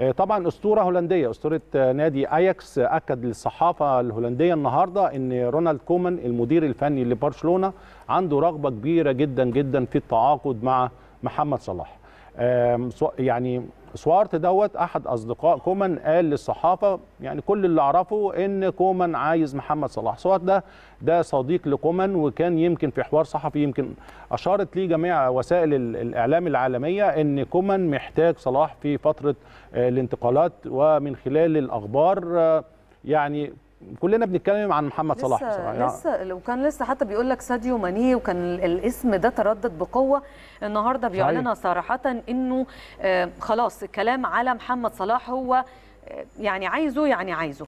آه، طبعا اسطوره هولنديه اسطوره آه، نادي اياكس آه، اكد للصحافه الهولنديه النهارده ان رونالد كومان المدير الفني لبرشلونه عنده رغبه كبيره جدا جدا في التعاقد مع محمد صلاح يعني سوارت دوت احد اصدقاء كومان قال للصحافه يعني كل اللي اعرفه ان كومان عايز محمد صلاح سوارت ده ده صديق لكومان وكان يمكن في حوار صحفي يمكن اشارت ليه جميع وسائل الاعلام العالميه ان كومان محتاج صلاح في فتره آه، الانتقالات ومن خلال الاخبار آه، يعني كلنا بنتكلم عن محمد صلاح لسه بصراحه يعني. لسه وكان لسه حتى بيقول لك ساديو ماني وكان الاسم ده تردد بقوه النهارده بيعلنها صراحه انه آه، خلاص الكلام على محمد صلاح هو آه، يعني عايزه يعني عايزه